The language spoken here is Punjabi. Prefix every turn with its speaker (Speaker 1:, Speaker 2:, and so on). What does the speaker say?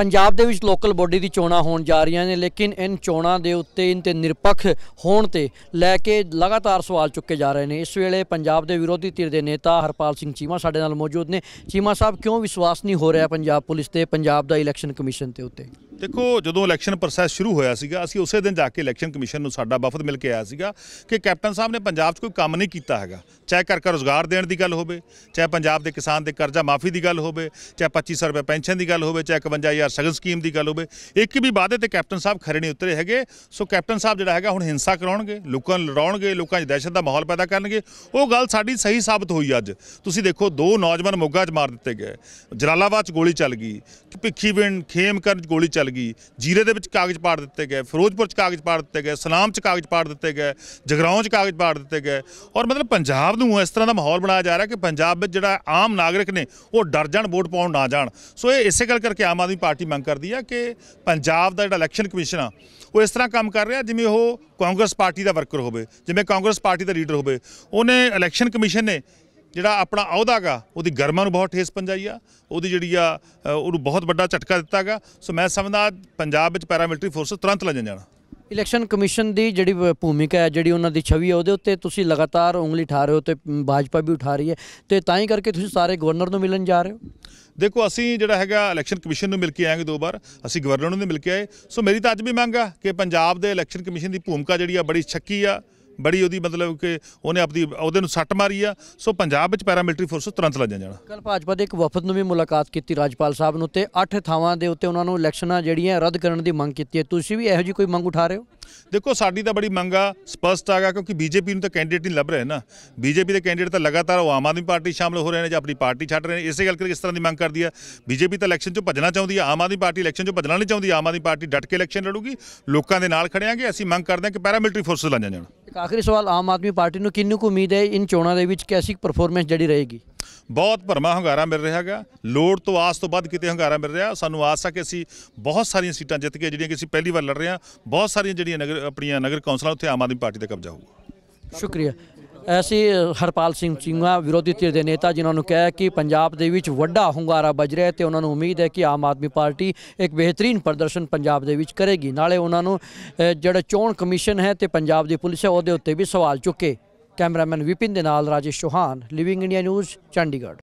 Speaker 1: ਪੰਜਾਬ ਦੇ ਵਿੱਚ ਲੋਕਲ ਬੋਡੀ ਦੀ ਚੋਣਾਂ ਹੋਣ ਜਾ ਰਹੀਆਂ ਨੇ ਲੇਕਿਨ ਇਨ ਚੋਣਾਂ ਦੇ ਉੱਤੇ ਇਨ ਤੇ ਨਿਰਪੱਖ ਹੋਣ ਤੇ ਲੈ ਕੇ ਲਗਾਤਾਰ ਸਵਾਲ ਚੁੱਕੇ ਜਾ ਰਹੇ ਨੇ ਇਸ ਵੇਲੇ ਪੰਜਾਬ ਦੇ ਵਿਰੋਧੀ ਧਿਰ ਦੇ ਨੇਤਾ ਹਰਪਾਲ ਸਿੰਘ ਚੀਮਾ ਸਾਡੇ ਨਾਲ ਮੌਜੂਦ ਨੇ ਚੀਮਾ ਸਾਹਿਬ ਕਿਉਂ ਵਿਸ਼ਵਾਸ ਨਹੀਂ ਹੋ ਰਿਹਾ ਪੰਜਾਬ ਪੁਲਿਸ ਤੇ ਪੰਜਾਬ ਦਾ ਇਲੈਕਸ਼ਨ ਕਮਿਸ਼ਨ ਤੇ ਉੱਤੇ
Speaker 2: ਦੇਖੋ ਜਦੋਂ ਇਲੈਕਸ਼ਨ ਪ੍ਰੋਸੈਸ ਸ਼ੁਰੂ ਹੋਇਆ ਸੀਗਾ ਅਸੀਂ ਉਸੇ ਦਿਨ ਜਾ ਕੇ ਇਲੈਕਸ਼ਨ ਕਮਿਸ਼ਨ ਨੂੰ ਸਾਡਾ ਵਫਦ ਮਿਲ ਕੇ ਆਇਆ ਸੀਗਾ ਕਿ ਕੈਪਟਨ ਸਾਹਿਬ ਨੇ ਪੰਜਾਬ 'ਚ ਕੋਈ ਕੰਮ ਨਹੀਂ ਕੀਤਾ ਹੈਗਾ ਚਾਹੇ ਕਰ ਕਰ ਰੋਜ਼ਗਾਰ ਦੇਣ ਦੀ ਗੱਲ ਹੋਵੇ ਚਾਹੇ ਪੰਜਾਬ ਦੇ ਕਿਸਾਨ ਦੇ ਕਰਜ਼ਾ ਮਾਫੀ ਦੀ ਗੱਲ ਹੋਵੇ ਚਾਹੇ 2500 ਰੁਪਏ ਪੈਨਸ਼ਨ ਦੀ ਗੱਲ ਹੋਵੇ ਚਾਹੇ 51000 ਸਗਨ ਸਕੀਮ ਦੀ ਗੱਲ ਹੋਵੇ ਇੱਕ ਵੀ ਵਾਅਦੇ ਤੇ ਕੈਪਟਨ ਸਾਹਿਬ ਖਰੇ ਨਹੀਂ ਉਤਰੇ ਹੈਗੇ ਸੋ ਕੈਪਟਨ ਸਾਹਿਬ ਜਿਹੜਾ ਹੈਗਾ ਹੁਣ ਹਿੰਸਾ ਕਰਾਉਣਗੇ ਲੋਕਾਂ ਨੂੰ ਲੜਾਉਣਗੇ ਲੋਕਾਂ 'ਚ ਦਹਿਸ਼ਤ ਦਾ ਮਾਹੌਲ ਪੈਦਾ ਕਰਨਗੇ ਉਹ ਗੱਲ ਸਾਡੀ ਸਹੀ ਸਾਬਤ ਹੋਈ ਅੱਜ ਤੁਸੀਂ ਦੇਖੋ ਦੋ ਨੌਜਵਾਨ ਮੋਗਾ 'ਚ ਮਾਰ ਦਿੱਤੇ ਗਏ ਜਲਾਲਾਬਾਦ 'ਚ ਗੋਲੀ ਚੱਲ ਗਈ ਭਿੱਖੀਵਿੰਡ ਖੇਮਕਰਨ 'ਚ ਗੋਲੀ ਚੱਲ ਗਈ ਜੀਰੇ ਦੇ ਵਿੱਚ ਕਾਗਜ਼ ਪਾੜ ਦਿੱਤੇ ਗਏ ਫਿਰੋਜ਼ਪੁਰ 'ਚ ਕਾਗਜ਼ ਪਾੜ ਦਿੱਤੇ ਗਏ ਸਲਾਮ 'ਚ ਕਾਗਜ਼ ਪਾੜ ਦਿੱਤੇ ਗਏ ਜਗਰਾਉਂ 'ਚ ਕਾਗਜ਼ ਪਾੜ ਦਿੱਤੇ ਗਏ ਔਰ ਮਤਲਬ ਪੰਜਾਬ ਨੂੰ ਇਸ ਤਰ੍ਹਾਂ ਦਾ ਮਾਹੌਲ ਬਣਾਇਆ ਜਾ ਰਿਹਾ ਕਿ ਪੰਜਾਬ ਵਿੱਚ ਜਿਹੜਾ ਆਮ ਨਾਗਰਿਕ ਨੇ ਉਹ ਡਰ ਜਾਣ ਵੋਟ ਪਾਉਣ ਨਾ ਜਾਣ ਸੋ ਇਹ ਇਸੇ ਗੱਲ ਕਰਕੇ ਆਮ ਆਦਮੀ ਪਾਰਟੀ ਮੰਗ ਕਰਦੀ ਆ ਕਿ ਪੰਜਾਬ ਦਾ ਜਿਹੜਾ ਇਲੈਕਸ਼ਨ ਕਮਿਸ਼ਨ ਆ ਉਹ ਇਸ ਤਰ੍ਹਾਂ ਕੰਮ ਕਰ ਰਿਹਾ ਜਿਵੇਂ ਉਹ ਕਾਂਗਰਸ ਪਾਰਟੀ ਦਾ ਵਰਕਰ ਹੋਵੇ ਜਿਵੇਂ ਕਾਂਗਰਸ ਪਾਰਟੀ ਦਾ ਲੀਡਰ ਹੋਵੇ ਉਹਨੇ ਇਲੈਕਸ਼ਨ ਕਮਿਸ਼ਨ ਨੇ ਜਿਹੜਾ ਆਪਣਾ ਅਹੁਦਾਗਾ ਉਹਦੀ ਗਰਮਾ ਨੂੰ ਬਹੁਤ ਠੇਸ ਪੰਜਾਈ ਆ ਉਹਦੀ ਜਿਹੜੀ ਆ ਉਹਨੂੰ ਬਹੁਤ ਵੱਡਾ ਝਟਕਾ ਦਿੱਤਾਗਾ ਸੋ ਮੈਂ ਸਮਝਦਾ ਪੰਜਾਬ ਵਿੱਚ ਪੈਰਾਮਿਲਟਰੀ ਫੋਰਸ ਤੁਰੰਤ ਲੱਜਣ ਜਾਣਾ
Speaker 1: ਇਲੈਕਸ਼ਨ ਕਮਿਸ਼ਨ ਦੀ ਜਿਹੜੀ ਭੂਮਿਕਾ ਹੈ ਜਿਹੜੀ ਉਹਨਾਂ ਦੀ ਛਵੀ ਹੈ ਉਹਦੇ ਉੱਤੇ ਤੁਸੀਂ ਲਗਾਤਾਰ ਉਂਗਲੀ ਠਾ ਰਹੇ ਹੋ ਤੇ ਭਾਜਪਾ ਵੀ ਉਠਾ ਰਹੀ ਹੈ ਤੇ ਤਾਂ ਹੀ ਕਰਕੇ ਤੁਸੀਂ ਸਾਰੇ ਗਵਰਨਰ ਨੂੰ ਮਿਲਣ ਜਾ ਰਹੇ ਹੋ
Speaker 2: ਦੇਖੋ ਅਸੀਂ ਜਿਹੜਾ ਹੈਗਾ ਇਲੈਕਸ਼ਨ ਕਮਿਸ਼ਨ ਨੂੰ ਮਿਲ ਕੇ ਆਏਗੇ ਦੋ ਵਾਰ ਅਸੀਂ ਗਵਰਨਰ ਨੂੰ ਵੀ ਮਿਲ ਕੇ ਆਏ ਸੋ ਮੇਰੀ ਤਾਂ ਅੱਜ ਵੀ ਮੰਗ ਆ ਕਿ ਪੰਜਾਬ ਦੇ ਇਲੈਕਸ਼ਨ ਕਮਿਸ਼ਨ ਦੀ ਭੂਮਿਕਾ ਜਿਹੜੀ ਆ ਬੜੀ ਛੱਕੀ ਆ ਬੜੀ ਉਹਦੀ ਮਤਲਬ ਕਿ ਉਹਨੇ ਆਪਦੀ ਉਹਦੇ ਨੂੰ ਸੱਟ ਮਾਰੀ ਆ ਸੋ ਪੰਜਾਬ ਵਿੱਚ ਪੈਰਾਮਿਲਟਰੀ ਫੋਰਸ ਤੁਰੰਤ ਲੱਜ ਜਾਣਾ
Speaker 1: ਕੱਲ ਭਾਜਪਾ ਦੇ ਇੱਕ ਵਫਦ ਨੂੰ ਵੀ ਮੁਲਾਕਾਤ ਕੀਤੀ ਰਾਜਪਾਲ ਸਾਹਿਬ ਨੂੰ ਤੇ 8 ਥਾਵਾਂ ਦੇ ਉੱਤੇ ਉਹਨਾਂ ਨੂੰ ਇਲੈਕਸ਼ਨਾਂ ਜਿਹੜੀਆਂ ਰੱਦ ਕਰਨ ਦੀ ਮੰਗ ਕੀਤੀ ਹੈ ਤੁਸੀਂ ਵੀ ਇਹੋ ਜੀ ਕੋਈ ਮੰਗ ਉਠਾ ਰਹੇ
Speaker 2: ਹੋ ਦੇਖੋ ਸਾਡੀ ਤਾਂ ਬੜੀ ਮੰਗ ਆ ਸਪਸ਼ਟ ਆਗਾ ਕਿਉਂਕਿ ਬੀਜੇਪੀ ਨੂੰ ਤਾਂ ਕੈਂਡੀਡੇਟ ਨਹੀਂ ਲੱਭ ਰਹੇ ਨਾ ਬੀਜੇਪੀ ਦੇ ਕੈਂਡੀਡੇਟ ਤਾਂ ਲਗਾਤਾਰ ਉਹ ਆਮ ਆਦਮੀ ਪਾਰਟੀ ਸ਼ਾਮਲ ਹੋ ਰਹੇ ਨੇ ਜਾਂ ਆਪਣੀ ਪਾਰਟੀ ਛੱਡ ਰਹੇ ਨੇ ਇਸੇ ਗੱਲ ਕਰਕੇ ਇਸ ਤਰ੍ਹਾਂ ਦੀ ਮੰਗ ਕਰਦੀ ਆ ਬੀਜੇਪੀ ਤਾਂ ਇਲੈਕਸ਼ਨ 'ਚ ਭੱਜਣਾ ਚਾਹੁੰਦੀ ਆ ਆਮ ਆਦਮੀ ਪਾਰਟੀ ਇਲੈਕਸ਼ਨ 'ਚ ਭੱਜਣਾ ਨਹੀਂ ਚਾਹੁੰਦੀ ਆਮ ਆਦਮੀ ਪਾਰਟੀ ਡਟ ਕੇ ਇਲੈਕਸ਼ਨ ਲੜੂਗੀ ਲੋਕਾਂ ਦੇ ਨਾਲ ਖੜਿਆਂਗੇ ਅਸੀਂ ਮੰਗ ਕਰਦੇ ਹਾਂ ਕਿ ਪੈਰਾਮਿਲਟਰੀ ਫੋਰਸਸ ਲਾਈਆਂ ਜਾਣ
Speaker 1: ਇੱਕ ਆਖਰੀ ਸਵਾਲ ਆਮ ਆਦਮੀ ਪਾਰਟੀ ਨੂੰ ਕਿੰਨੀ ਕੁ ਉਮੀਦ ਹੈ ਇਨ ਚੋਣਾਂ ਦੇ ਵਿੱਚ ਕੈਸੀ ਪਰਫਾਰਮੈਂਸ ਜਿਹੜੀ
Speaker 2: ਰਹੇਗੀ ਬਹੁਤ ਭਰਮਾ ਹੰਗਾਰਾ ਮਿਲ ਰਿਹਾ ਹੈਗਾ ਲੋੜ ਤੋਂ ਆਸ ਤੋਂ ਵੱਧ ਕਿਤੇ ਹੰਗਾਰਾ ਮਿਲ ਰਿਹਾ ਸਾਨੂੰ ਆਸ ਆ ਕਿ ਅਸੀਂ ਬਹੁਤ ਸਾਰੀਆਂ ਸੀਟਾਂ ਜਿੱਤ ਕੇ ਜਿਹੜੀਆਂ ਕਿ ਅਸੀਂ ਪਹਿਲੀ ਵਾਰ ਲੜ ਰਹੇ ਹਾਂ ਬਹੁਤ ਸਾਰੀਆਂ ਜਿਹੜੀਆਂ ਨਗਰ ਆਪਣੀਆਂ ਨਗਰ ਕੌਂਸਲਾਂ ਉੱਥੇ ਆਮ ਆਦਮੀ ਪਾਰਟੀ ਦਾ ਕਬਜ਼ਾ ਹੋਊਗਾ
Speaker 1: ਸ਼ੁਕਰੀਆ ਐਸੀ ਹਰਪਾਲ ਸਿੰਘ ਚਿੰਗਾ ਵਿਰੋਧੀ ਧਿਰ ਦੇ ਨੇਤਾ ਜਿਨ੍ਹਾਂ ਨੂੰ ਕਹਿ ਕਿ ਪੰਜਾਬ ਦੇ ਵਿੱਚ ਵੱਡਾ ਹੁੰਗਾਰਾ ਵੱਜ ਰਿਹਾ ਤੇ ਉਹਨਾਂ ਨੂੰ ਉਮੀਦ ਹੈ ਕਿ ਆਮ ਆਦਮੀ ਪਾਰਟੀ ਇੱਕ ਬਿਹਤਰੀਨ ਪ੍ਰਦਰਸ਼ਨ ਪੰਜਾਬ ਦੇ ਵਿੱਚ ਕਰੇਗੀ ਨਾਲੇ ਉਹਨਾਂ ਨੂੰ ਜਿਹੜਾ ਚੋਣ ਕਮਿਸ਼ਨ ਹੈ ਤੇ ਪੰਜਾਬ ਦੀ ਪੁਲਿਸ ਹੈ ਉਹਦੇ ਉੱਤੇ ਵੀ ਸਵਾਲ ਚੁੱਕੇ ਕੈਮਰਾਮੈਨ ਵਿਪਿਨ ਦੇ ਨਾਲ Rajesh Chauhan living India news Chandigarh